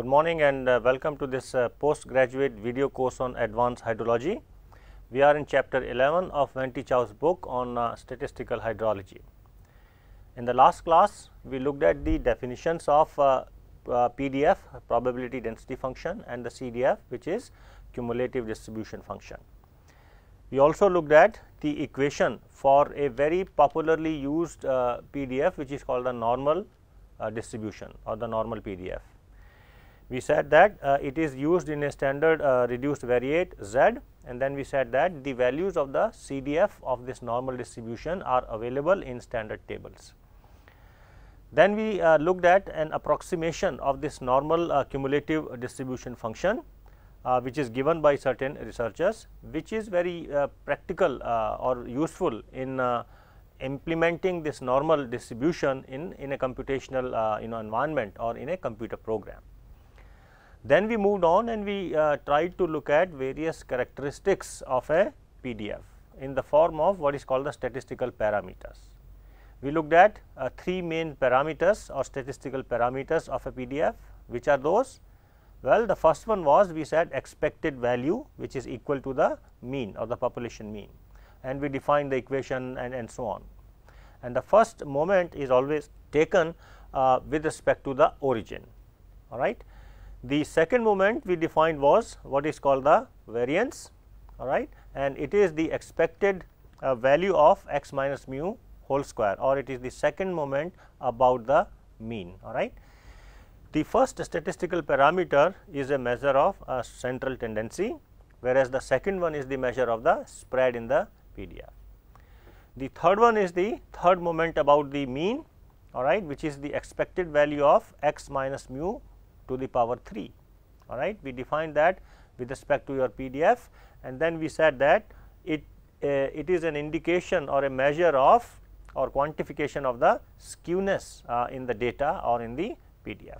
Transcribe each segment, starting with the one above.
Good morning and uh, welcome to this uh, postgraduate video course on advanced hydrology. We are in chapter 11 of Venti Chow's book on uh, statistical hydrology. In the last class, we looked at the definitions of uh, PDF uh, probability density function and the CDF which is cumulative distribution function. We also looked at the equation for a very popularly used uh, PDF which is called the normal distribution or the normal PDF we said that uh, it is used in a standard uh, reduced variate z and then we said that the values of the CDF of this normal distribution are available in standard tables. Then we uh, looked at an approximation of this normal uh, cumulative distribution function uh, which is given by certain researchers which is very uh, practical or useful in implementing this normal distribution in, in a computational you know environment or in a computer program. Then we moved on and we uh, tried to look at various characteristics of a PDF in the form of what is called the statistical parameters. We looked at uh, three main parameters or statistical parameters of a PDF, which are those? Well, the first one was we said expected value which is equal to the mean or the population mean and we defined the equation and, and so on. And the first moment is always taken uh, with respect to the origin, all right. The second moment we defined was what is called the variance all right and it is the expected uh, value of x minus mu whole square or it is the second moment about the mean all right. The first statistical parameter is a measure of a central tendency whereas the second one is the measure of the spread in the PDR. The third one is the third moment about the mean all right which is the expected value of x minus mu to the power 3 all right. We defined that with respect to your PDF and then we said that it uh, it is an indication or a measure of or quantification of the skewness uh, in the data or in the PDF.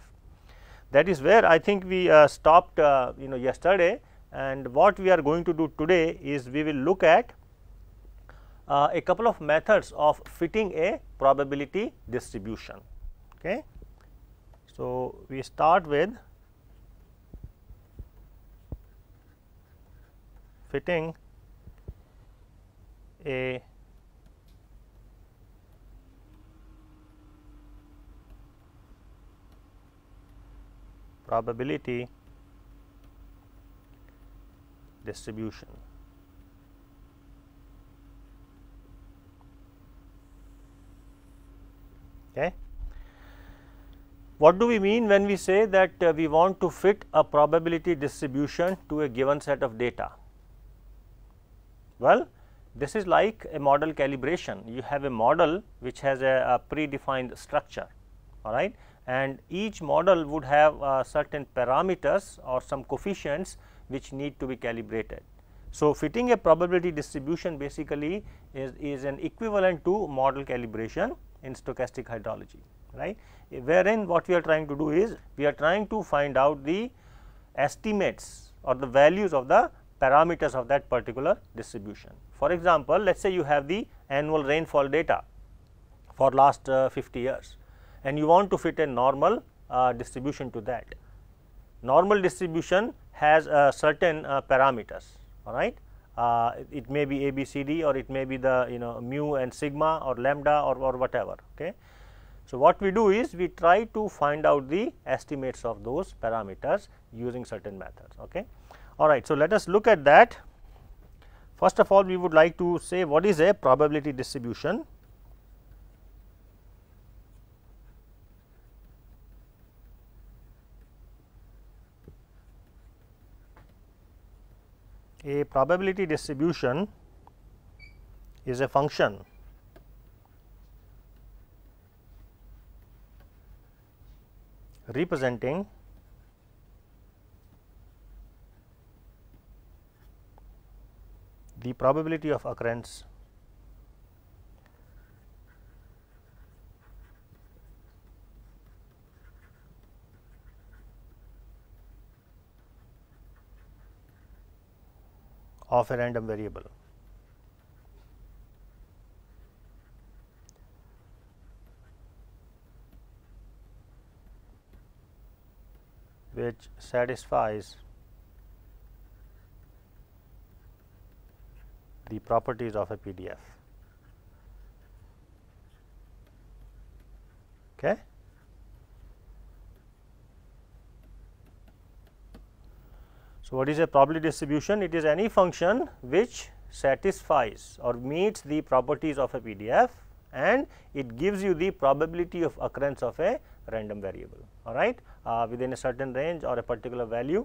That is where I think we uh, stopped uh, you know yesterday and what we are going to do today is we will look at uh, a couple of methods of fitting a probability distribution. Okay. So, we start with fitting a probability distribution. Okay. What do we mean when we say that uh, we want to fit a probability distribution to a given set of data? Well, this is like a model calibration. You have a model which has a, a predefined structure, all right, and each model would have uh, certain parameters or some coefficients which need to be calibrated. So, fitting a probability distribution basically is, is an equivalent to model calibration in stochastic hydrology right wherein what we are trying to do is we are trying to find out the estimates or the values of the parameters of that particular distribution. For example, let us say you have the annual rainfall data for last uh, 50 years and you want to fit a normal uh, distribution to that. Normal distribution has uh, certain uh, parameters alright. Uh, it may be A, B, C, D or it may be the you know mu and sigma or lambda or, or whatever okay. So, what we do is we try to find out the estimates of those parameters using certain methods. Okay. All right. So, let us look at that. First of all, we would like to say what is a probability distribution. A probability distribution is a function representing the probability of occurrence of a random variable. which satisfies the properties of a PDF. Okay. So, what is a probability distribution? It is any function which satisfies or meets the properties of a PDF and it gives you the probability of occurrence of a random variable all right uh, within a certain range or a particular value.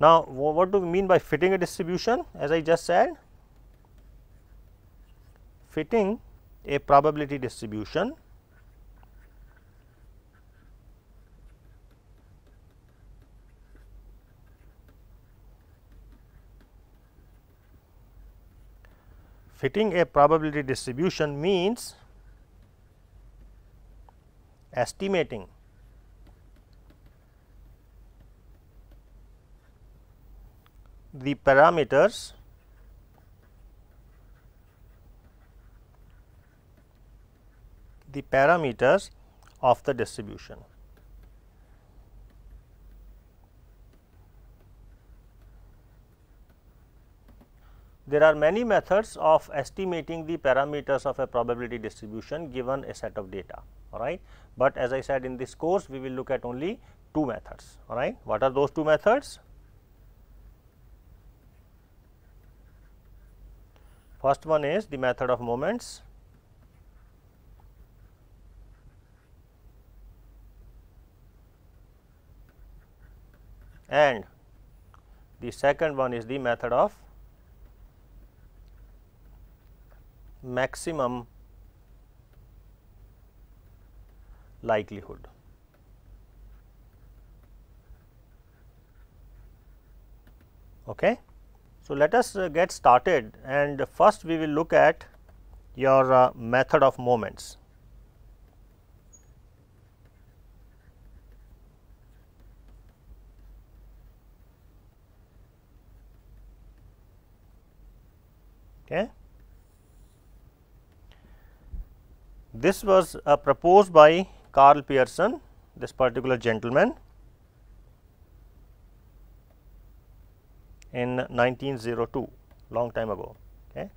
Now, what do we mean by fitting a distribution as I just said fitting a probability distribution fitting a probability distribution means estimating the parameters the parameters of the distribution. There are many methods of estimating the parameters of a probability distribution given a set of data, all right but as I said in this course we will look at only two methods alright. What are those two methods? First one is the method of moments and the second one is the method of maximum likelihood. Okay. So, let us uh, get started and first we will look at your uh, method of moments. Okay. This was uh, proposed by Carl Pearson, this particular gentleman in 1902, long time ago. Okay.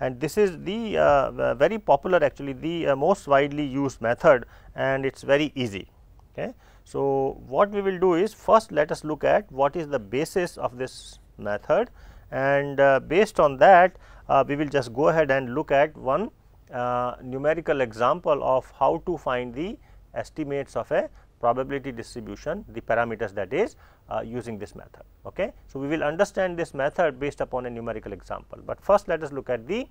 And this is the uh, very popular actually the uh, most widely used method and it is very easy. Okay. So, what we will do is first let us look at what is the basis of this method and uh, based on that uh, we will just go ahead and look at one uh, numerical example of how to find the estimates of a probability distribution the parameters that is uh, using this method. Okay. So, we will understand this method based upon a numerical example, but first let us look at the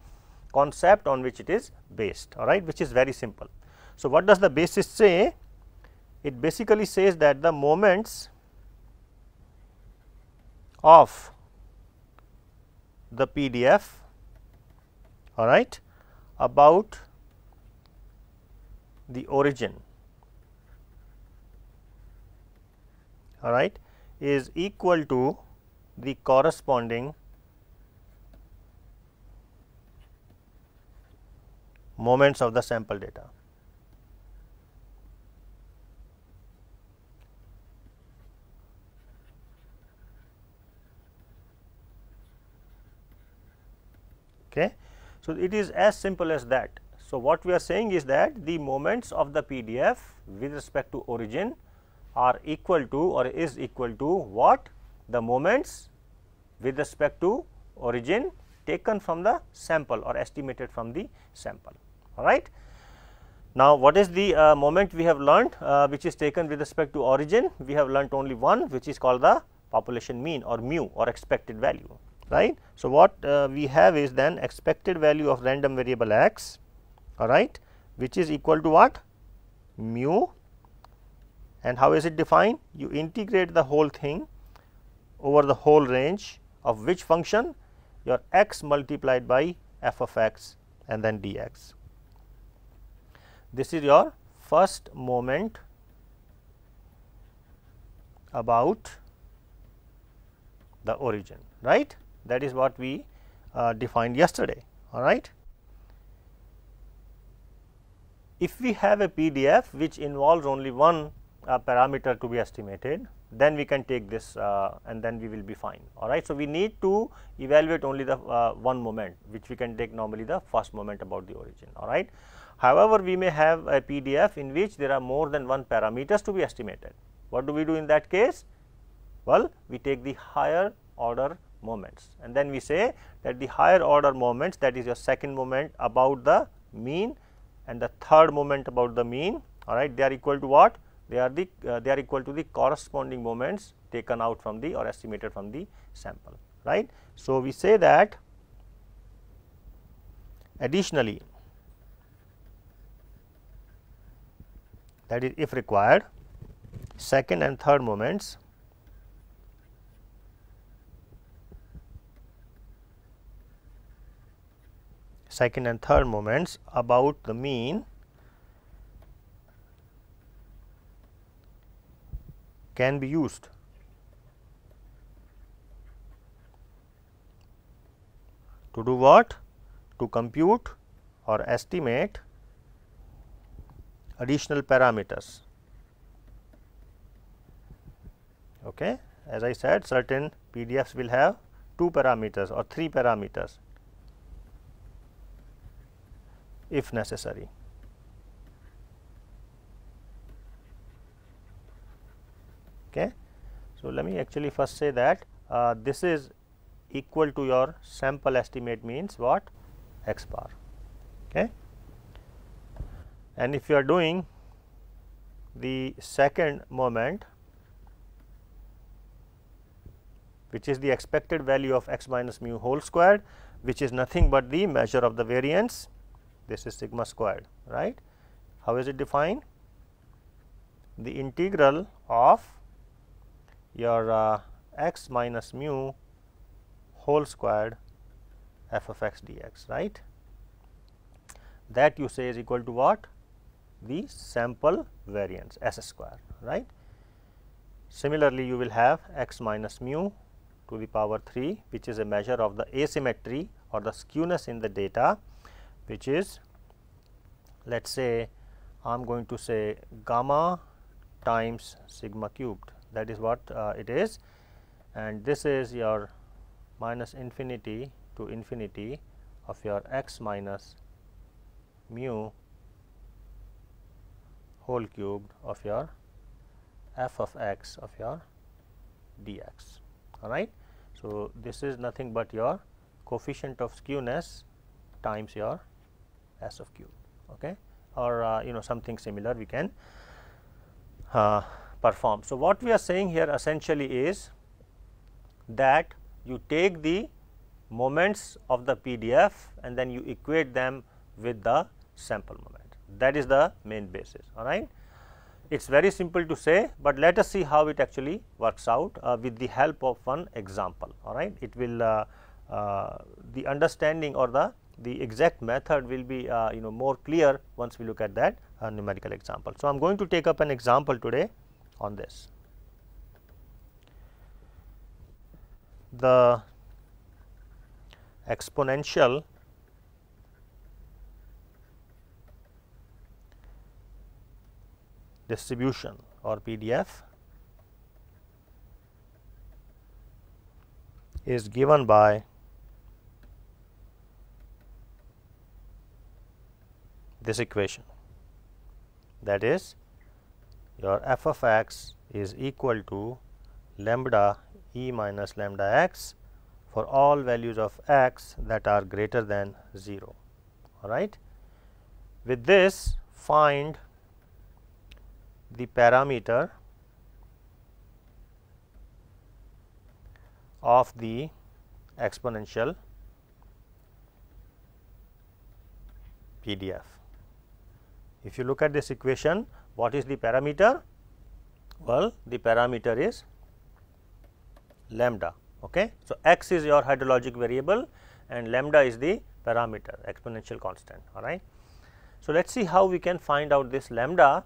concept on which it is based alright which is very simple. So, what does the basis say? It basically says that the moments of the PDF alright about the origin all right is equal to the corresponding moments of the sample data. Okay. So, it is as simple as that. So, what we are saying is that the moments of the PDF with respect to origin are equal to or is equal to what? The moments with respect to origin taken from the sample or estimated from the sample, alright. Now, what is the uh, moment we have learned uh, which is taken with respect to origin? We have learnt only one which is called the population mean or mu or expected value right. So, what uh, we have is then expected value of random variable x alright which is equal to what mu and how is it defined you integrate the whole thing over the whole range of which function your x multiplied by f of x and then dx. This is your first moment about the origin right that is what we uh, defined yesterday all right. If we have a PDF which involves only one uh, parameter to be estimated then we can take this uh, and then we will be fine all right. So, we need to evaluate only the uh, one moment which we can take normally the first moment about the origin all right. However, we may have a PDF in which there are more than one parameters to be estimated. What do we do in that case? Well, we take the higher order moments and then we say that the higher order moments that is your second moment about the mean and the third moment about the mean all right they are equal to what they are the uh, they are equal to the corresponding moments taken out from the or estimated from the sample right so we say that additionally that is if required second and third moments second and third moments about the mean can be used. To do what? To compute or estimate additional parameters. Okay. As I said certain PDFs will have 2 parameters or 3 parameters if necessary. Okay. So, let me actually first say that uh, this is equal to your sample estimate means what x bar. Okay. And if you are doing the second moment which is the expected value of x minus mu whole squared which is nothing but the measure of the variance this is sigma squared right. How is it defined? The integral of your uh, x minus mu whole squared f of x dx right that you say is equal to what the sample variance s square right. Similarly, you will have x minus mu to the power 3 which is a measure of the asymmetry or the skewness in the data which is let us say I am going to say gamma times sigma cubed that is what uh, it is and this is your minus infinity to infinity of your x minus mu whole cubed of your f of x of your dx alright. So, this is nothing but your coefficient of skewness times your S of q okay or uh, you know something similar we can uh, perform. So, what we are saying here essentially is that you take the moments of the PDF and then you equate them with the sample moment that is the main basis alright. It is very simple to say, but let us see how it actually works out uh, with the help of one example alright. It will uh, uh, the understanding or the the exact method will be uh, you know more clear once we look at that uh, numerical example. So, I am going to take up an example today on this. The exponential distribution or PDF is given by this equation that is your f of x is equal to lambda e minus lambda x for all values of x that are greater than 0 all right. With this find the parameter of the exponential PDF. If you look at this equation, what is the parameter? Well, the parameter is lambda. Okay. So, x is your hydrologic variable and lambda is the parameter exponential constant all right. So, let us see how we can find out this lambda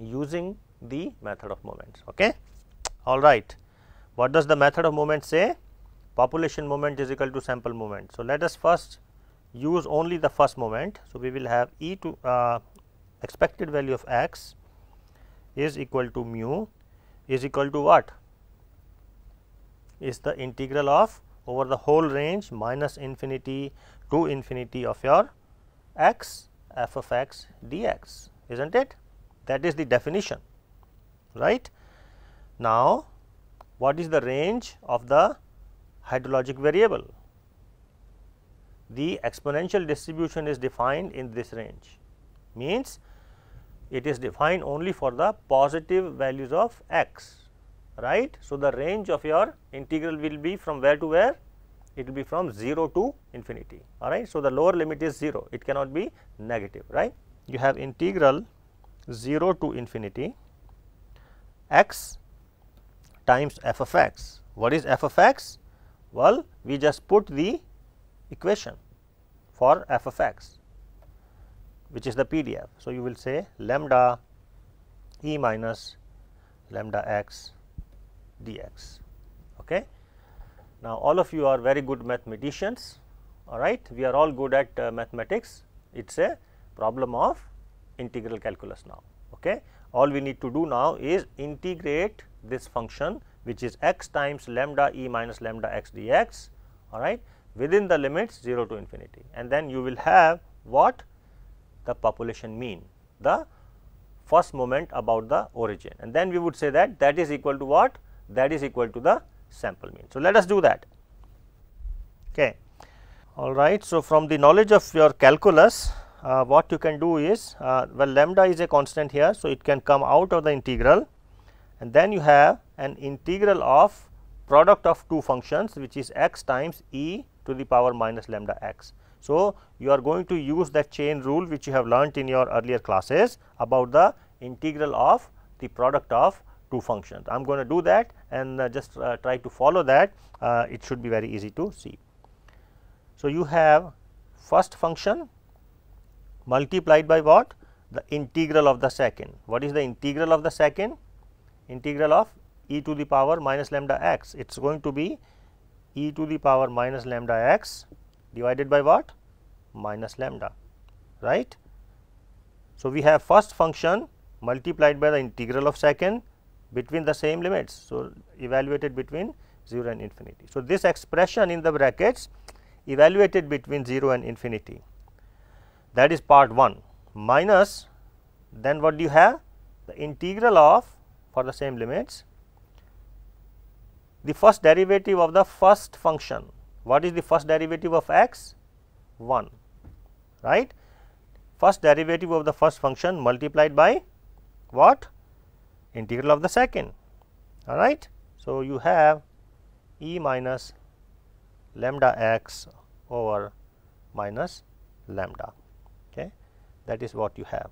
using the method of moments okay. all right. What does the method of moments say? Population moment is equal to sample moment. So, let us first use only the first moment. So, we will have E to uh, expected value of x is equal to mu is equal to what? Is the integral of over the whole range minus infinity to infinity of your x f of x dx is not it that is the definition right. Now, what is the range of the hydrologic variable? The exponential distribution is defined in this range means it is defined only for the positive values of x right. So, the range of your integral will be from where to where it will be from 0 to infinity all right. So, the lower limit is 0 it cannot be negative right. You have integral 0 to infinity x times f of x. What is f of x? Well, we just put the equation for f of x which is the PDF. So, you will say lambda E minus lambda x dx. Okay. Now, all of you are very good mathematicians, all right. We are all good at uh, mathematics. It is a problem of integral calculus now. Okay. All we need to do now is integrate this function which is x times lambda e minus lambda x dx, all right, within the limits 0 to infinity. And then you will have what? the population mean, the first moment about the origin and then we would say that that is equal to what? That is equal to the sample mean. So, let us do that. Okay. All right. So, from the knowledge of your calculus, uh, what you can do is, uh, well lambda is a constant here. So, it can come out of the integral and then you have an integral of product of two functions which is x times e to the power minus lambda x. So, you are going to use that chain rule which you have learnt in your earlier classes about the integral of the product of two functions. I am going to do that and uh, just uh, try to follow that, uh, it should be very easy to see. So, you have first function multiplied by what? The integral of the second. What is the integral of the second? Integral of e to the power minus lambda x, it is going to be e to the power minus lambda x divided by what? Minus lambda, right. So, we have first function multiplied by the integral of second between the same limits. So, evaluated between 0 and infinity. So, this expression in the brackets evaluated between 0 and infinity that is part 1 minus then what do you have the integral of for the same limits the first derivative of the first function what is the first derivative of x? 1, right. First derivative of the first function multiplied by what? Integral of the second, all right. So, you have e minus lambda x over minus lambda, okay. That is what you have.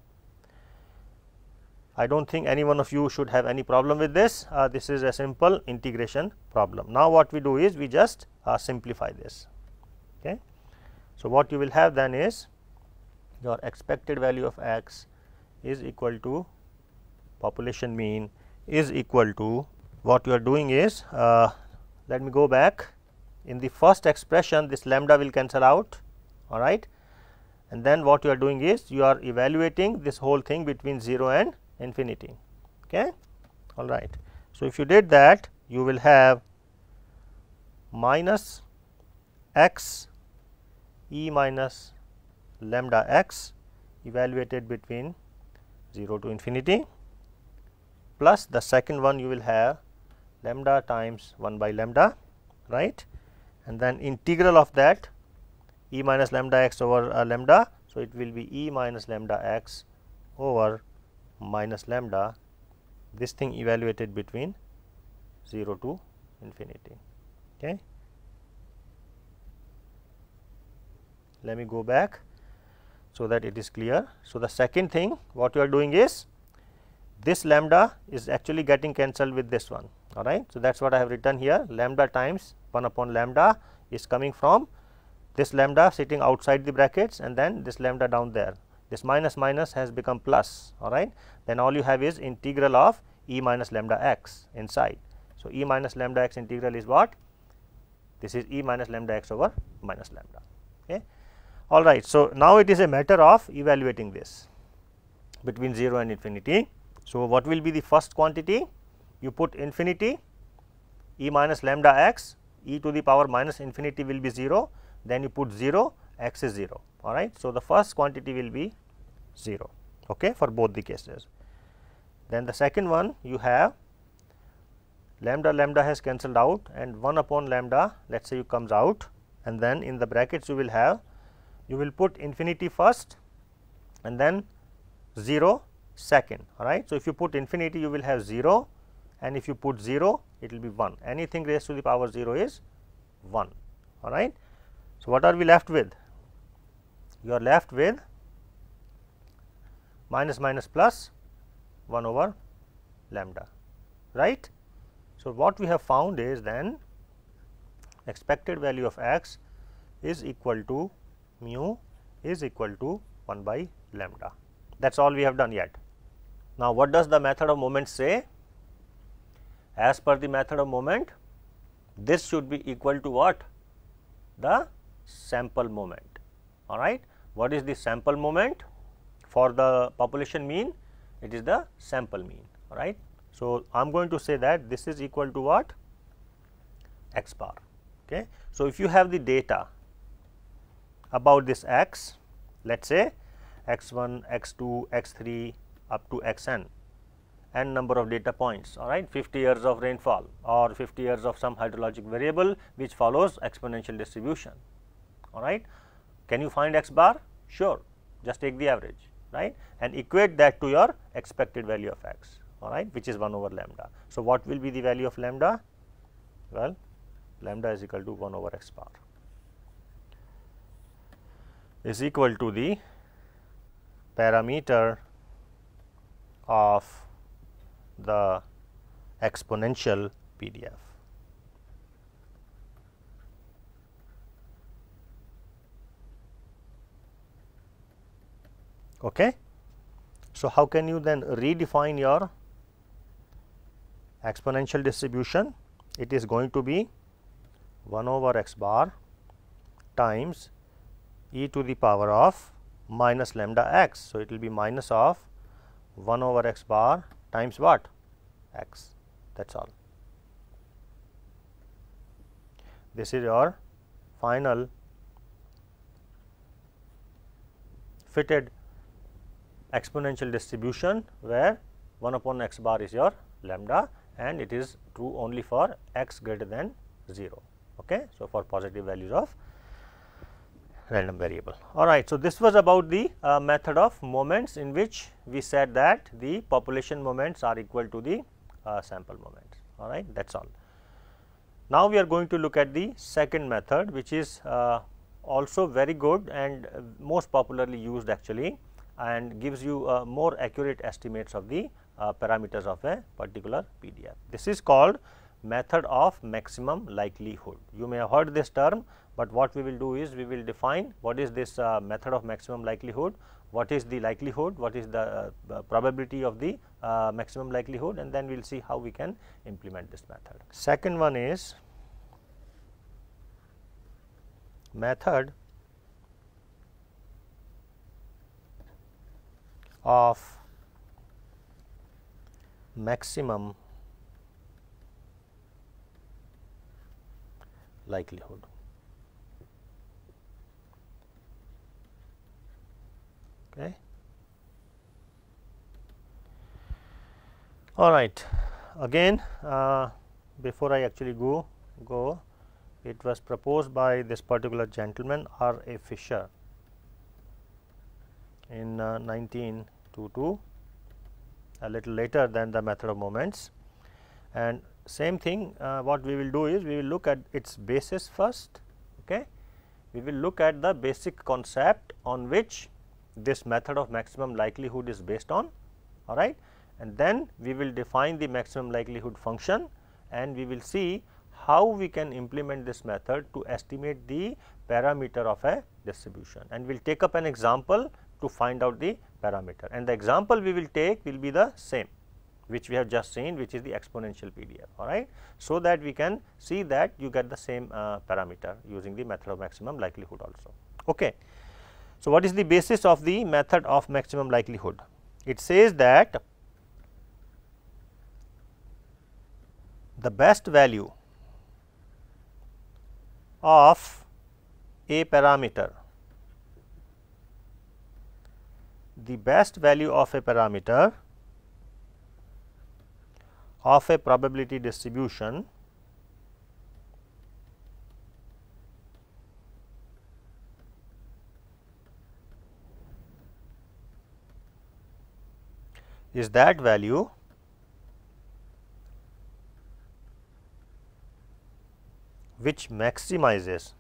I do not think any one of you should have any problem with this. Uh, this is a simple integration problem. Now, what we do is we just uh, simplify this. Okay. So, what you will have then is your expected value of x is equal to population mean is equal to what you are doing is uh, let me go back in the first expression this lambda will cancel out all right and then what you are doing is you are evaluating this whole thing between 0 and infinity okay all right so if you did that you will have minus x e minus lambda x evaluated between 0 to infinity plus the second one you will have lambda times 1 by lambda right and then integral of that e minus lambda x over uh, lambda. So, it will be e minus lambda x over minus lambda this thing evaluated between 0 to infinity okay let me go back so that it is clear so the second thing what you are doing is this lambda is actually getting cancelled with this one all right so that's what i have written here lambda times 1 upon lambda is coming from this lambda sitting outside the brackets and then this lambda down there this minus minus has become plus all right then all you have is integral of e minus lambda x inside so e minus lambda x integral is what this is E minus lambda x over minus lambda. Okay. All right. So, now it is a matter of evaluating this between 0 and infinity. So, what will be the first quantity? You put infinity E minus lambda x e to the power minus infinity will be 0 then you put 0 x is 0 all right. So, the first quantity will be 0 okay, for both the cases. Then the second one you have lambda lambda has cancelled out and 1 upon lambda let us say you comes out and then in the brackets you will have you will put infinity first and then 0 second alright. So, if you put infinity you will have 0 and if you put 0 it will be 1 anything raised to the power 0 is 1 alright. So, what are we left with? You are left with minus minus plus 1 over lambda right. So, what we have found is then expected value of x is equal to mu is equal to 1 by lambda that is all we have done yet. Now, what does the method of moment say? As per the method of moment this should be equal to what? The sample moment alright. What is the sample moment for the population mean? It is the sample mean alright. So, I am going to say that this is equal to what x bar. Okay. So, if you have the data about this x, let us say x1, x2, x3 up to xn n number of data points all right 50 years of rainfall or 50 years of some hydrologic variable which follows exponential distribution all right can you find x bar sure just take the average right and equate that to your expected value of x all right which is 1 over lambda. So, what will be the value of lambda? Well, lambda is equal to 1 over x bar is equal to the parameter of the exponential PDF. Okay. So, how can you then redefine your exponential distribution it is going to be 1 over x bar times e to the power of minus lambda x. So, it will be minus of 1 over x bar times what x that is all. This is your final fitted exponential distribution where 1 upon x bar is your lambda and it is true only for x greater than 0. Okay? So, for positive values of random variable. Alright, so this was about the uh, method of moments in which we said that the population moments are equal to the uh, sample moments. Alright, that is all. Now, we are going to look at the second method which is uh, also very good and most popularly used actually and gives you uh, more accurate estimates of the uh, parameters of a particular PDF. This is called method of maximum likelihood. You may have heard this term, but what we will do is we will define what is this uh, method of maximum likelihood, what is the likelihood, what is the uh, uh probability of the uh, maximum likelihood and then we will see how we can implement this method. Second one is method of maximum likelihood. Okay. All right. Again, uh, before I actually go go, it was proposed by this particular gentleman R. A. Fisher in uh, 1922 a little later than the method of moments. And same thing uh, what we will do is we will look at its basis first. Okay. We will look at the basic concept on which this method of maximum likelihood is based on all right and then we will define the maximum likelihood function and we will see how we can implement this method to estimate the parameter of a distribution and we will take up an example to find out the parameter and the example we will take will be the same which we have just seen which is the exponential PDF alright. So that we can see that you get the same uh, parameter using the method of maximum likelihood also. Okay. So what is the basis of the method of maximum likelihood? It says that the best value of a parameter the best value of a parameter of a probability distribution is that value which maximizes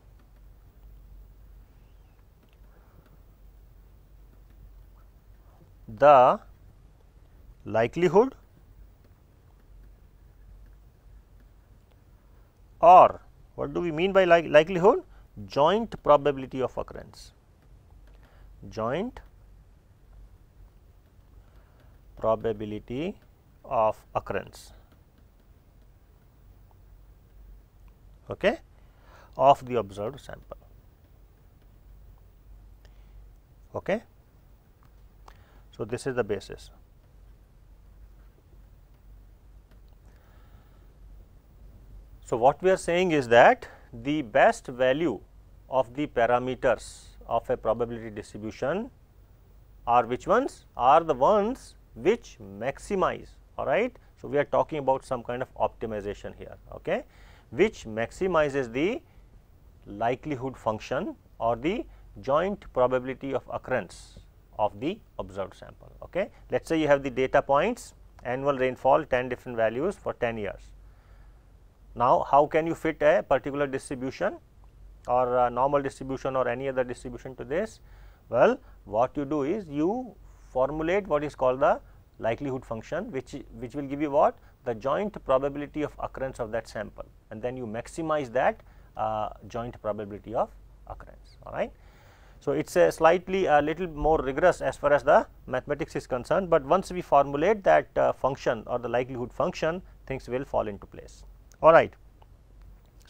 the likelihood or what do we mean by likelihood? Joint probability of occurrence, joint probability of occurrence okay, of the observed sample. Okay. So, this is the basis. So, what we are saying is that the best value of the parameters of a probability distribution are which ones? Are the ones which maximize, alright. So, we are talking about some kind of optimization here, okay, which maximizes the likelihood function or the joint probability of occurrence of the observed sample. Okay. Let us say you have the data points annual rainfall 10 different values for 10 years. Now, how can you fit a particular distribution or normal distribution or any other distribution to this? Well, what you do is you formulate what is called the likelihood function which, which will give you what? The joint probability of occurrence of that sample and then you maximize that uh, joint probability of occurrence. All right. So, it is a slightly a uh, little more rigorous as far as the mathematics is concerned, but once we formulate that uh, function or the likelihood function things will fall into place all right.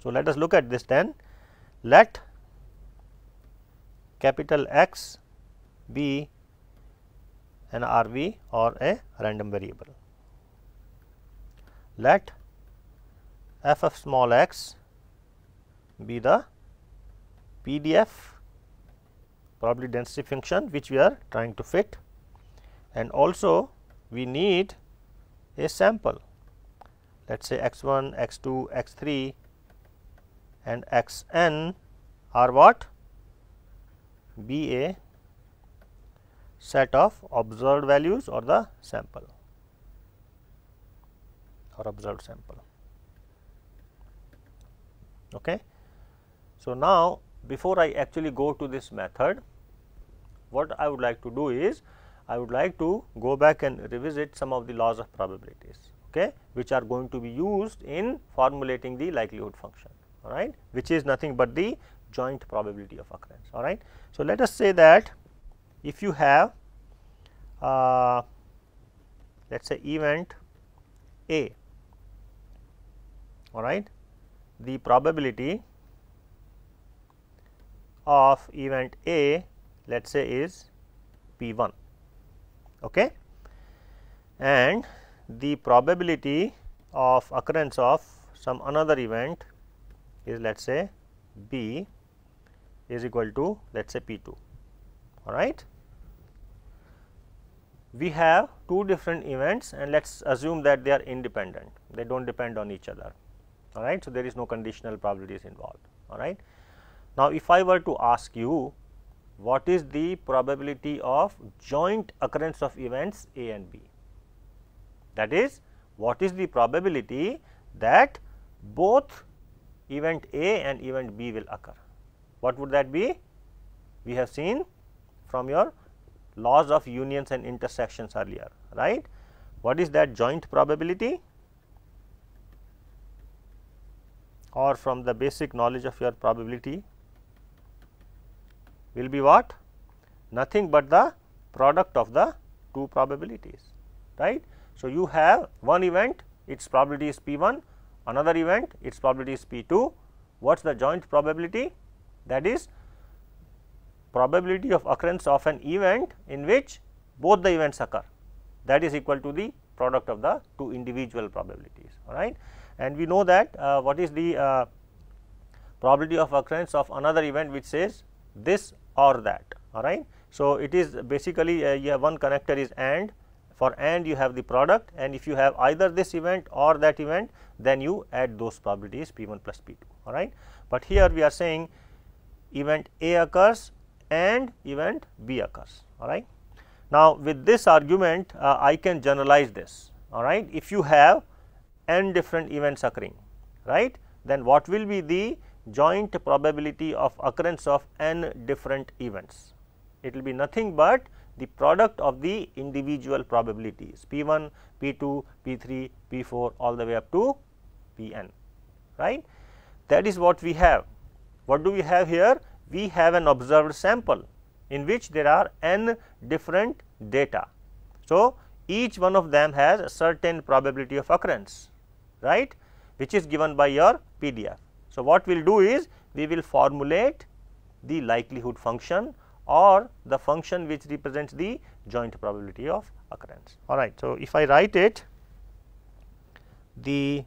So, let us look at this then let capital X be an RV or a random variable. Let f of small x be the PDF probably density function which we are trying to fit and also we need a sample let us say x 1, x 2, x 3 and x n are what? Be a set of observed values or the sample or observed sample. Okay. So, now before I actually go to this method, what I would like to do is, I would like to go back and revisit some of the laws of probabilities okay, which are going to be used in formulating the likelihood function all right, which is nothing but the joint probability of occurrence all right. So, let us say that if you have uh, let us say event A all right, the probability of event A let us say is P 1 okay? and the probability of occurrence of some another event is let us say B is equal to let us say P 2 all right. We have two different events and let us assume that they are independent they do not depend on each other all right. So, there is no conditional probabilities involved all right. Now, if I were to ask you what is the probability of joint occurrence of events A and B. That is, what is the probability that both event A and event B will occur. What would that be? We have seen from your laws of unions and intersections earlier, right. What is that joint probability? or from the basic knowledge of your probability will be what? Nothing but the product of the two probabilities, right. So, you have one event its probability is P 1, another event its probability is P 2. What is the joint probability? That is probability of occurrence of an event in which both the events occur that is equal to the product of the two individual probabilities all right and we know that uh, what is the uh, probability of occurrence of another event which says this or that alright. So, it is basically uh, you have one connector is AND for AND you have the product and if you have either this event or that event then you add those probabilities P1 plus P2 alright. But here we are saying event A occurs and event B occurs alright. Now, with this argument uh, I can generalize this alright if you have n different events occurring right then what will be the joint probability of occurrence of n different events. It will be nothing but the product of the individual probabilities p 1, p 2, p 3, p 4 all the way up to p n right. That is what we have. What do we have here? We have an observed sample in which there are n different data. So, each one of them has a certain probability of occurrence right which is given by your PDF. So, what we will do is we will formulate the likelihood function or the function which represents the joint probability of occurrence. All right. So, if I write it the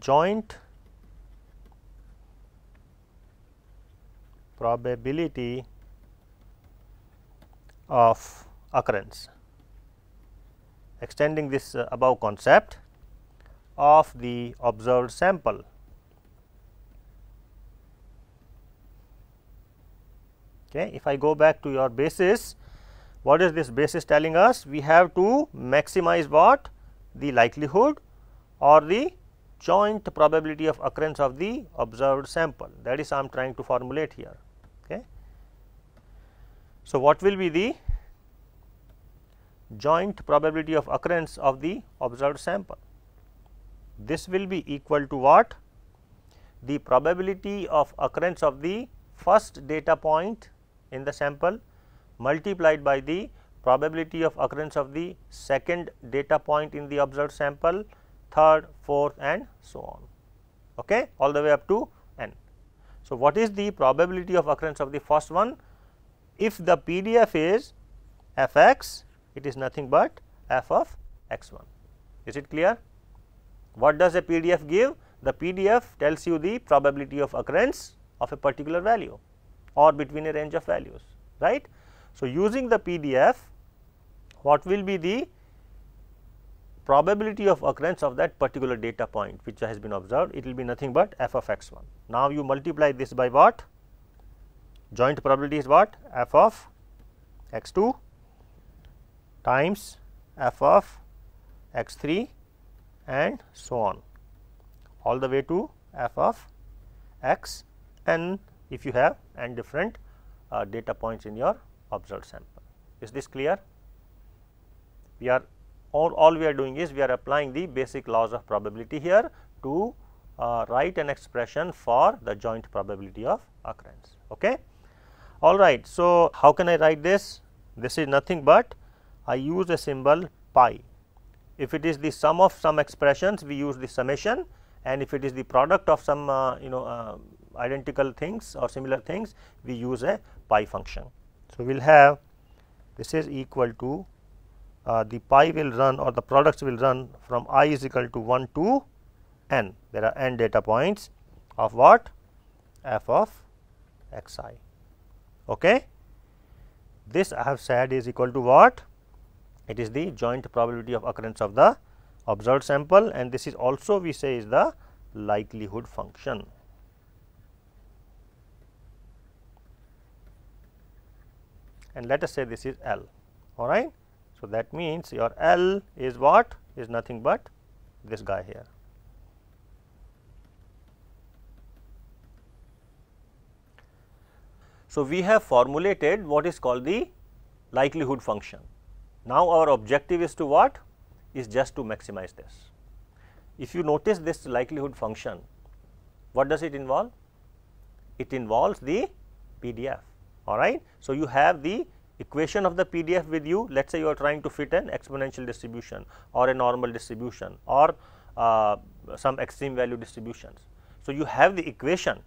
joint probability of occurrence extending this uh, above concept of the observed sample. Okay. If I go back to your basis, what is this basis telling us? We have to maximize what? The likelihood or the joint probability of occurrence of the observed sample. That is I am trying to formulate here. Okay. So, what will be the joint probability of occurrence of the observed sample? this will be equal to what? The probability of occurrence of the first data point in the sample multiplied by the probability of occurrence of the second data point in the observed sample, third, fourth and so on okay, all the way up to n. So, what is the probability of occurrence of the first one? If the PDF is f x, it is nothing but f of x 1, is it clear? What does a PDF give? The PDF tells you the probability of occurrence of a particular value or between a range of values, right. So, using the PDF, what will be the probability of occurrence of that particular data point which has been observed, it will be nothing but f of x 1. Now, you multiply this by what? Joint probability is what? f of x 2 times f of x 3 and so on all the way to f of x n if you have n different uh, data points in your observed sample. Is this clear? We are all, all we are doing is we are applying the basic laws of probability here to uh, write an expression for the joint probability of occurrence. Okay? All right. So, how can I write this? This is nothing but I use a symbol pi if it is the sum of some expressions, we use the summation and if it is the product of some uh, you know uh, identical things or similar things, we use a pi function. So, we will have this is equal to uh, the pi will run or the products will run from i is equal to 1 to n. There are n data points of what? f of x i. Okay? This I have said is equal to what? it is the joint probability of occurrence of the observed sample and this is also we say is the likelihood function. And let us say this is L all right. So, that means your L is what is nothing but this guy here. So, we have formulated what is called the likelihood function now our objective is to what? Is just to maximize this. If you notice this likelihood function, what does it involve? It involves the PDF, alright. So, you have the equation of the PDF with you, let us say you are trying to fit an exponential distribution or a normal distribution or uh, some extreme value distributions. So, you have the equation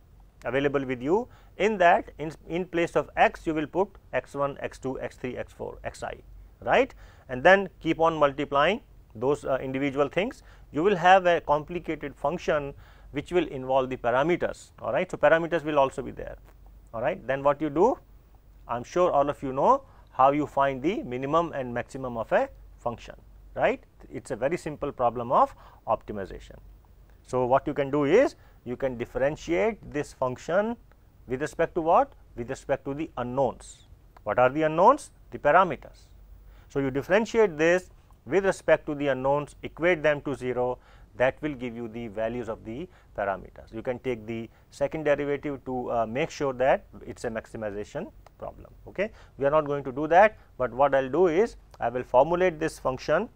available with you in that in, in place of x you will put x1, x2, x3, x4, xi right and then keep on multiplying those uh, individual things you will have a complicated function which will involve the parameters all right so parameters will also be there all right then what you do i'm sure all of you know how you find the minimum and maximum of a function right it's a very simple problem of optimization so what you can do is you can differentiate this function with respect to what with respect to the unknowns what are the unknowns the parameters so, you differentiate this with respect to the unknowns, equate them to 0 that will give you the values of the parameters. You can take the second derivative to uh, make sure that it is a maximization problem. Okay? We are not going to do that, but what I will do is I will formulate this function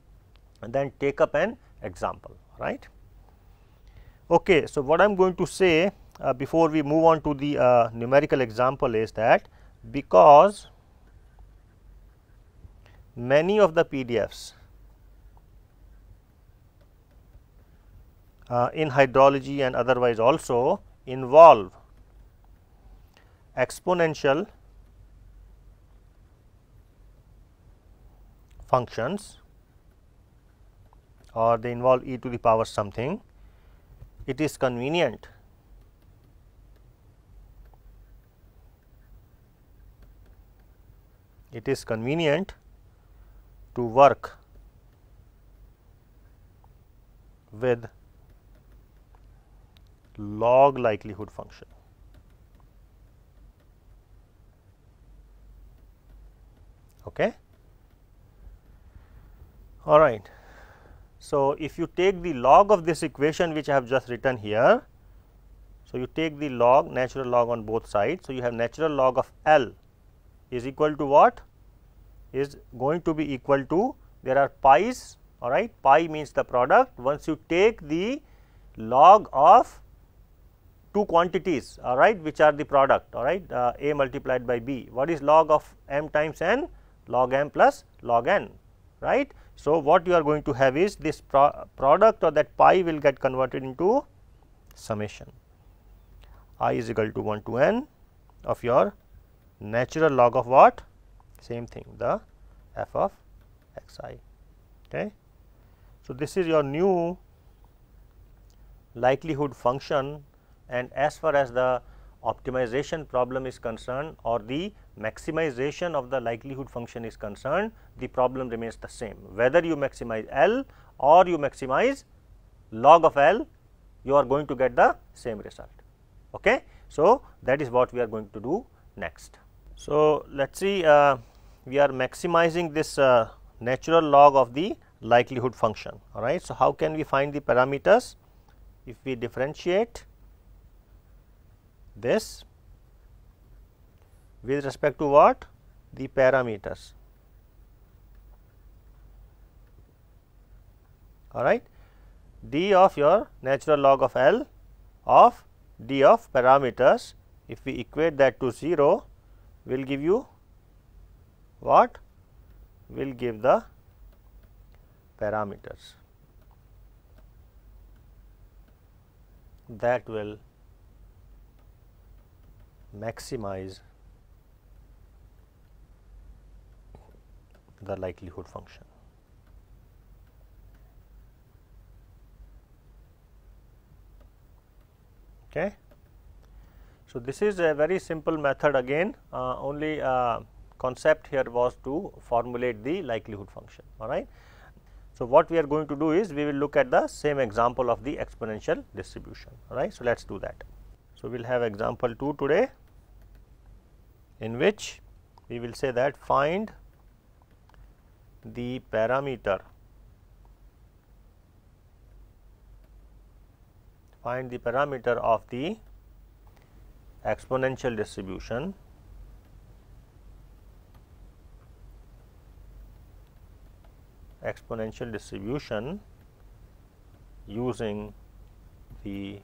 and then take up an example. right? Okay, so, what I am going to say uh, before we move on to the uh, numerical example is that because many of the PDFs uh, in hydrology and otherwise also involve exponential functions or they involve e to the power something. It is convenient it is convenient to work with log likelihood function. Okay. All right. So, if you take the log of this equation which I have just written here, so you take the log natural log on both sides. So, you have natural log of L is equal to what? is going to be equal to there are pi's all right pi means the product once you take the log of two quantities all right which are the product all right uh, a multiplied by b what is log of m times n log m plus log n right so what you are going to have is this pro product or that pi will get converted into summation i is equal to 1 to n of your natural log of what same thing the f of x i. Okay. So, this is your new likelihood function and as far as the optimization problem is concerned or the maximization of the likelihood function is concerned, the problem remains the same. Whether you maximize L or you maximize log of L, you are going to get the same result. Okay? So, that is what we are going to do next. So, let us see uh, we are maximizing this uh, natural log of the likelihood function all right. So, how can we find the parameters if we differentiate this with respect to what the parameters all right d of your natural log of L of d of parameters if we equate that to 0 will give you what will give the parameters that will maximize the likelihood function. Okay. So, this is a very simple method again uh, only uh, concept here was to formulate the likelihood function all right. So, what we are going to do is we will look at the same example of the exponential distribution all right. So, let us do that. So, we will have example 2 today in which we will say that find the parameter find the parameter of the exponential distribution exponential distribution using the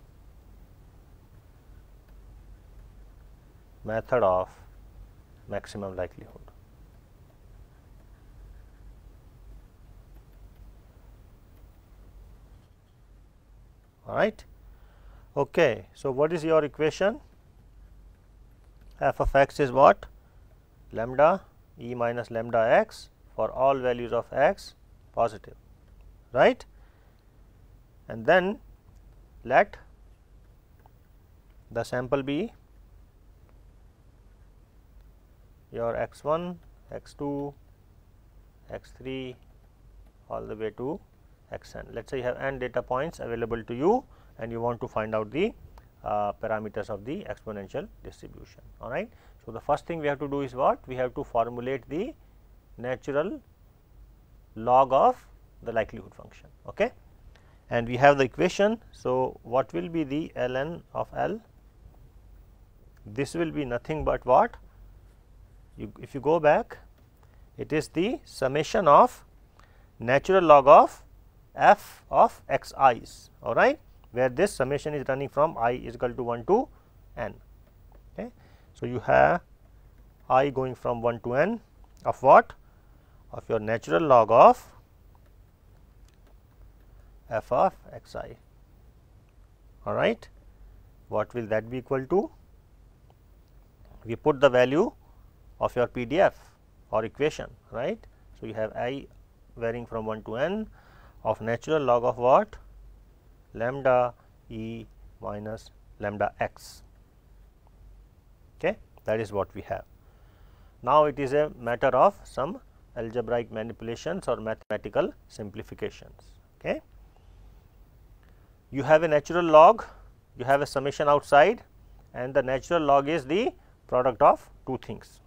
method of maximum likelihood. All right. Okay. So, what is your equation? f of x is what? Lambda e minus lambda x for all values of x positive right and then let the sample be your x 1, x 2, x 3 all the way to x n. Let us say you have n data points available to you and you want to find out the uh, parameters of the exponential distribution all right. So, the first thing we have to do is what? We have to formulate the natural log of the likelihood function. Okay? And we have the equation. So, what will be the ln of L? This will be nothing but what? You, if you go back, it is the summation of natural log of f of x i's, all right, where this summation is running from i is equal to 1 to n. Okay. So, you have i going from 1 to n of what? of your natural log of f of x i all right. What will that be equal to? We put the value of your PDF or equation right. So, you have i varying from 1 to n of natural log of what lambda e minus lambda x okay that is what we have now it is a matter of some algebraic manipulations or mathematical simplifications. Okay. You have a natural log, you have a summation outside and the natural log is the product of two things.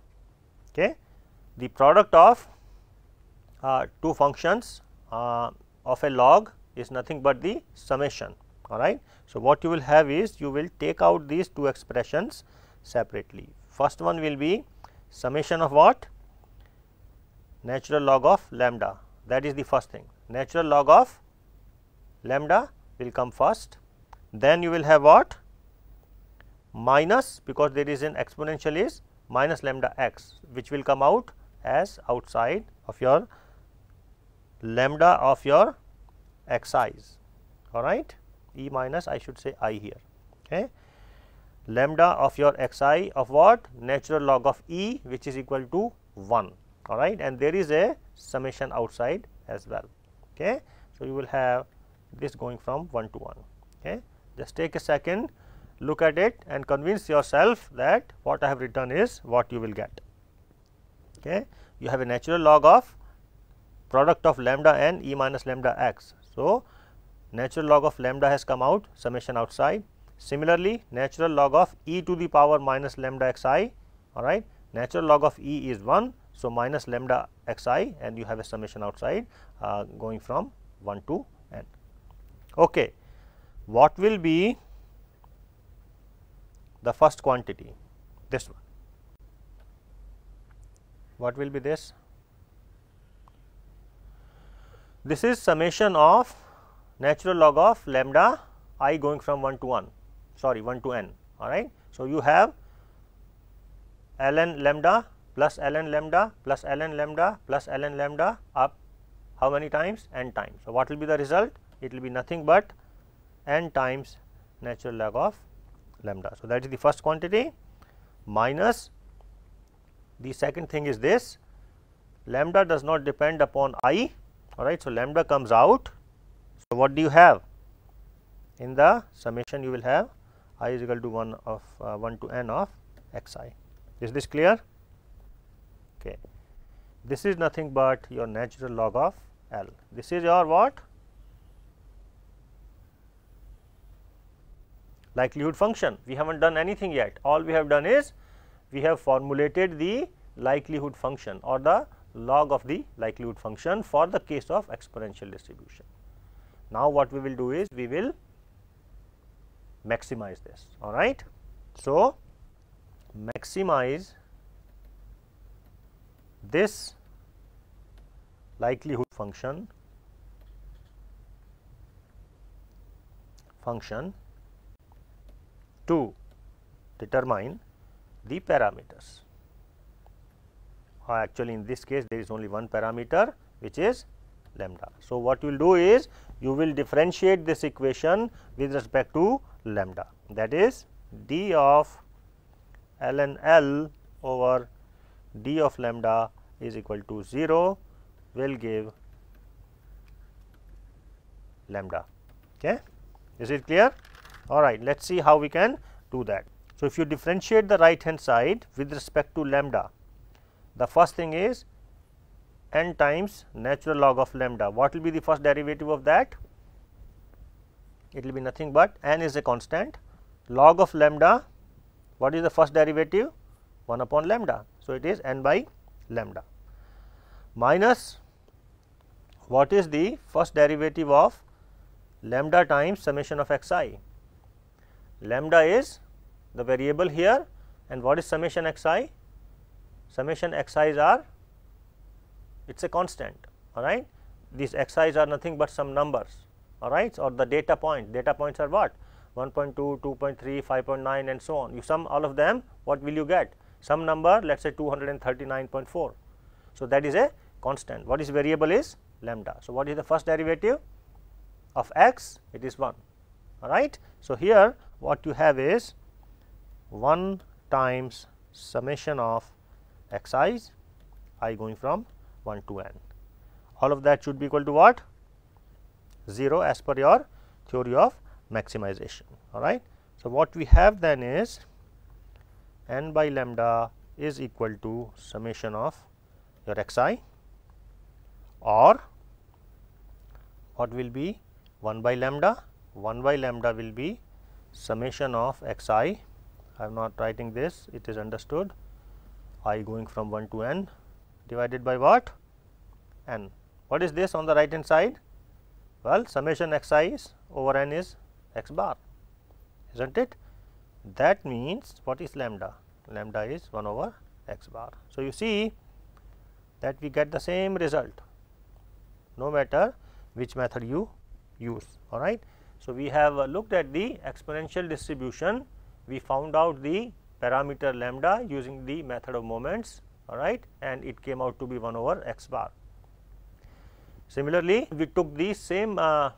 Okay. The product of uh, two functions uh, of a log is nothing but the summation alright. So, what you will have is you will take out these two expressions separately. First one will be summation of what? natural log of lambda that is the first thing natural log of lambda will come first then you will have what minus because there is an exponential is minus lambda x which will come out as outside of your lambda of your xi's all right e minus i should say i here okay lambda of your xi of what natural log of e which is equal to 1 all right and there is a summation outside as well okay so you will have this going from 1 to 1 okay just take a second look at it and convince yourself that what i have written is what you will get okay you have a natural log of product of lambda n e minus lambda x so natural log of lambda has come out summation outside similarly natural log of e to the power minus lambda xi all right natural log of e is 1 so, minus lambda xi and you have a summation outside uh, going from 1 to n. Okay. What will be the first quantity? This one. What will be this? This is summation of natural log of lambda i going from 1 to 1 sorry 1 to n all right. So, you have ln lambda plus ln lambda plus ln lambda plus ln lambda up how many times n times. So, what will be the result? It will be nothing but n times natural log of lambda. So, that is the first quantity minus the second thing is this lambda does not depend upon i alright. So, lambda comes out. So, what do you have? In the summation you will have i is equal to 1 of uh, 1 to n of xi. Is this clear? okay. This is nothing but your natural log of L. This is your what? Likelihood function. We have not done anything yet. All we have done is we have formulated the likelihood function or the log of the likelihood function for the case of exponential distribution. Now, what we will do is we will maximize this all right. So, maximize this likelihood function function to determine the parameters. Uh, actually, in this case there is only one parameter which is lambda. So, what you will do is you will differentiate this equation with respect to lambda that is d of ln L over d of lambda is equal to 0 will give lambda. Okay. Is it clear? All right, let us see how we can do that. So, if you differentiate the right hand side with respect to lambda, the first thing is n times natural log of lambda. What will be the first derivative of that? It will be nothing but n is a constant log of lambda. What is the first derivative? 1 upon lambda. So, it is n by lambda minus what is the first derivative of lambda times summation of xi. Lambda is the variable here and what is summation xi? Summation xi's are it is a constant alright. These xi's are nothing but some numbers alright or the data point. Data points are what? 1.2, 2.3, 5.9 and so on. You sum all of them what will you get? some number let us say 239.4. So, that is a constant what is variable is lambda. So, what is the first derivative of x it is 1 alright. So, here what you have is 1 times summation of xi, i's i going from 1 to n all of that should be equal to what 0 as per your theory of maximization alright. So, what we have then is n by lambda is equal to summation of your xi or what will be 1 by lambda 1 by lambda will be summation of xi I am not writing this it is understood i going from 1 to n divided by what n what is this on the right hand side well summation xi is over n is x bar isn't it that means what is lambda? Lambda is 1 over x bar. So, you see that we get the same result no matter which method you use all right. So, we have looked at the exponential distribution we found out the parameter lambda using the method of moments all right and it came out to be 1 over x bar. Similarly, we took the same uh, uh,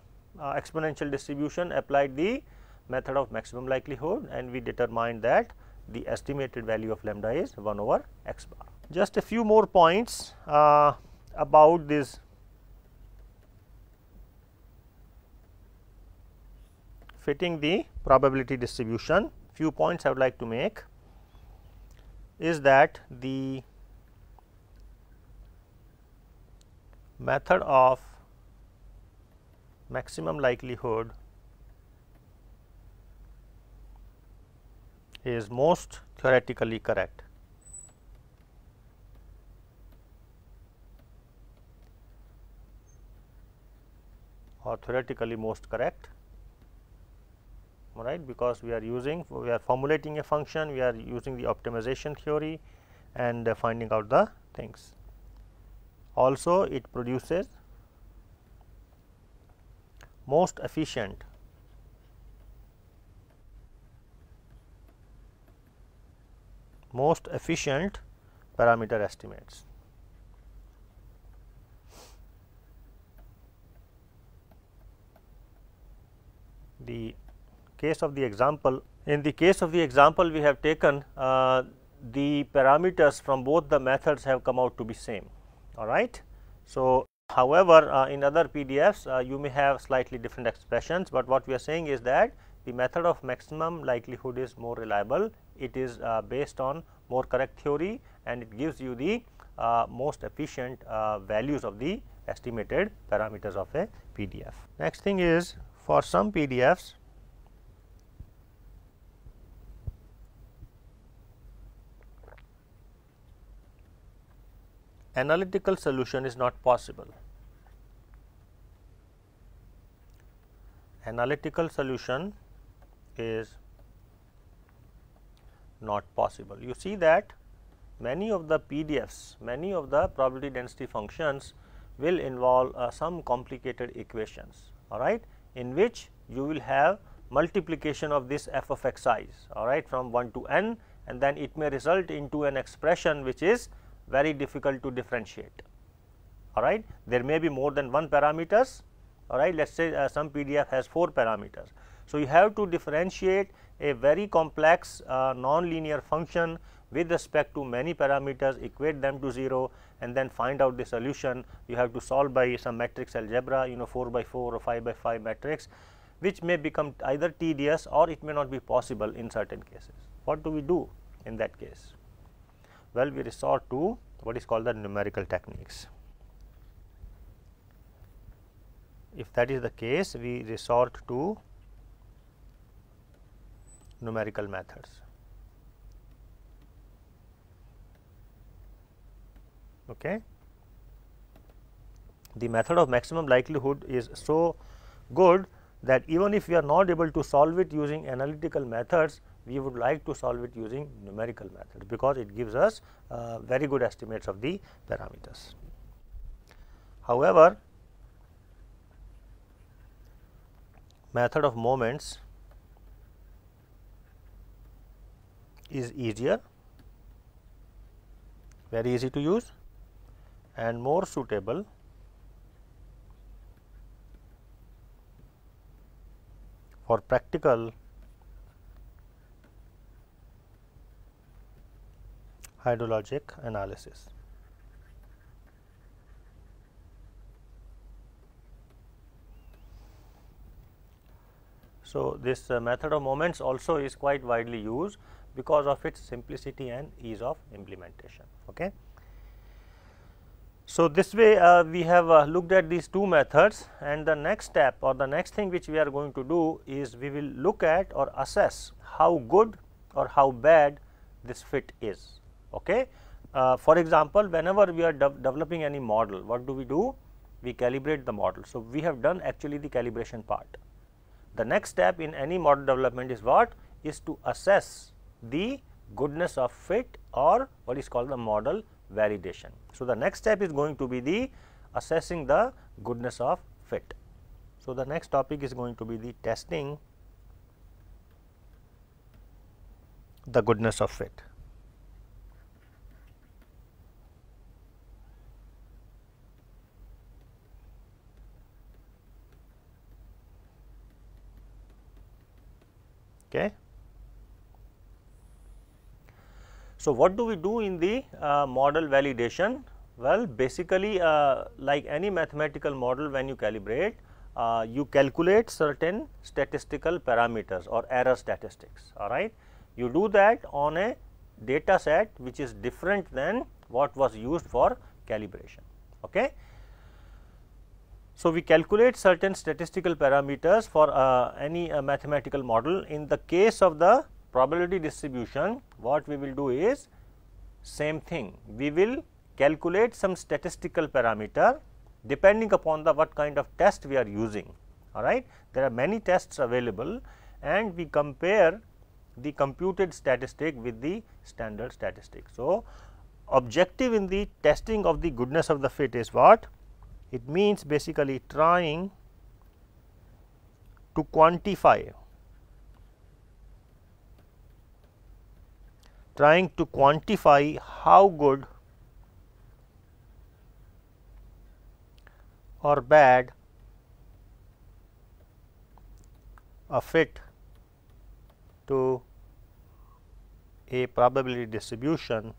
exponential distribution applied the method of maximum likelihood and we determined that the estimated value of lambda is 1 over x bar. Just a few more points uh, about this fitting the probability distribution. Few points I would like to make is that the method of maximum likelihood is most theoretically correct. or theoretically most correct right because we are using we are formulating a function we are using the optimization theory and uh, finding out the things also it produces most efficient most efficient parameter estimates. The case of the example, in the case of the example we have taken uh, the parameters from both the methods have come out to be same, alright. So, however, uh, in other PDFs uh, you may have slightly different expressions, but what we are saying is that the method of maximum likelihood is more reliable it is uh, based on more correct theory and it gives you the uh, most efficient uh, values of the estimated parameters of a PDF. Next thing is for some PDFs analytical solution is not possible. Analytical solution is not possible. You see that many of the PDFs, many of the probability density functions will involve uh, some complicated equations, alright, in which you will have multiplication of this f of xi's, alright, from 1 to n and then it may result into an expression which is very difficult to differentiate, alright. There may be more than one parameters, alright, let us say uh, some PDF has 4 parameters, so, you have to differentiate a very complex uh, nonlinear function with respect to many parameters, equate them to 0 and then find out the solution. You have to solve by some matrix algebra, you know 4 by 4 or 5 by 5 matrix which may become either tedious or it may not be possible in certain cases. What do we do in that case? Well, we resort to what is called the numerical techniques. If that is the case, we resort to numerical methods. Okay. The method of maximum likelihood is so good that even if we are not able to solve it using analytical methods, we would like to solve it using numerical methods because it gives us uh, very good estimates of the parameters. However, method of moments is easier, very easy to use and more suitable for practical hydrologic analysis. So, this uh, method of moments also is quite widely used because of its simplicity and ease of implementation. Okay. So, this way uh, we have uh, looked at these two methods and the next step or the next thing which we are going to do is we will look at or assess how good or how bad this fit is. Okay. Uh, for example, whenever we are de developing any model, what do we do? We calibrate the model. So, we have done actually the calibration part. The next step in any model development is what? Is to assess the goodness of fit or what is called the model validation. So, the next step is going to be the assessing the goodness of fit. So, the next topic is going to be the testing the goodness of fit. Okay. So, what do we do in the uh, model validation? Well, basically uh, like any mathematical model when you calibrate, uh, you calculate certain statistical parameters or error statistics, alright. You do that on a data set which is different than what was used for calibration, okay. So, we calculate certain statistical parameters for uh, any uh, mathematical model. In the case of the probability distribution, what we will do is same thing. We will calculate some statistical parameter depending upon the what kind of test we are using, all right. There are many tests available and we compare the computed statistic with the standard statistic. So, objective in the testing of the goodness of the fit is what? It means basically trying to quantify trying to quantify how good or bad a fit to a probability distribution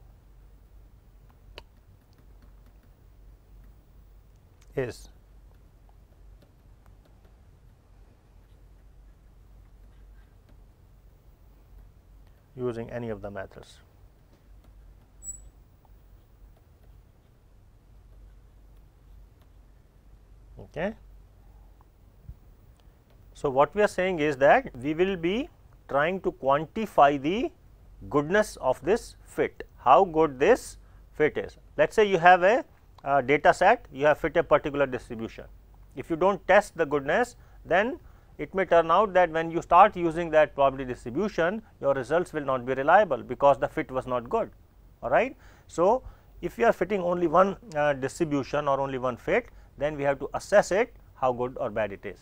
is. using any of the methods. Okay. So, what we are saying is that we will be trying to quantify the goodness of this fit, how good this fit is. Let us say you have a data set, you have fit a particular distribution. If you do not test the goodness, then it may turn out that when you start using that probability distribution, your results will not be reliable because the fit was not good, alright. So, if you are fitting only one uh, distribution or only one fit, then we have to assess it how good or bad it is.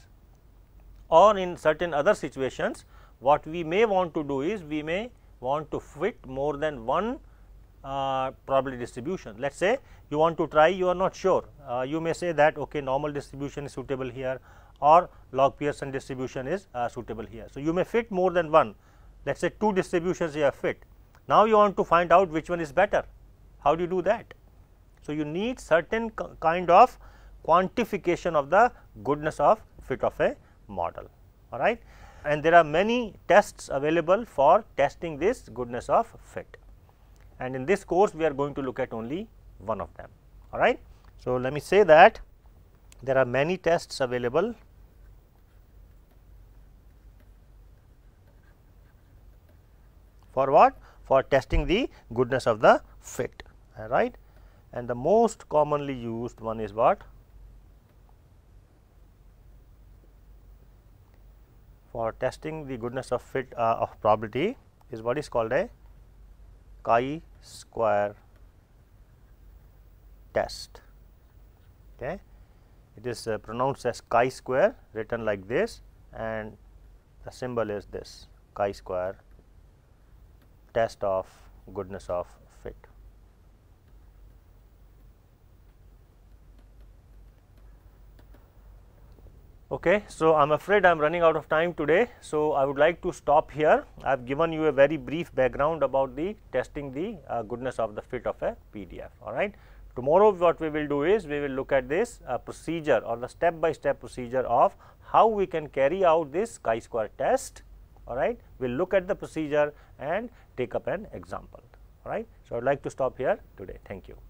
Or in certain other situations, what we may want to do is we may want to fit more than one uh, probability distribution. Let us say you want to try you are not sure, uh, you may say that okay normal distribution is suitable here or log Pearson distribution is uh, suitable here. So, you may fit more than one let us say two distributions you have fit. Now, you want to find out which one is better how do you do that. So, you need certain kind of quantification of the goodness of fit of a model all right and there are many tests available for testing this goodness of fit and in this course we are going to look at only one of them all right. So, let me say that there are many tests available for what? For testing the goodness of the fit, right. And the most commonly used one is what? For testing the goodness of fit uh, of probability is what is called a chi square test. Okay. It is uh, pronounced as chi square written like this and the symbol is this chi square test of goodness of fit. Okay, so I am afraid I am running out of time today. So, I would like to stop here. I have given you a very brief background about the testing the uh, goodness of the fit of a PDF. All right. Tomorrow what we will do is we will look at this uh, procedure or the step by step procedure of how we can carry out this chi-square test all right. We will look at the procedure and take up an example, all right. So, I would like to stop here today. Thank you.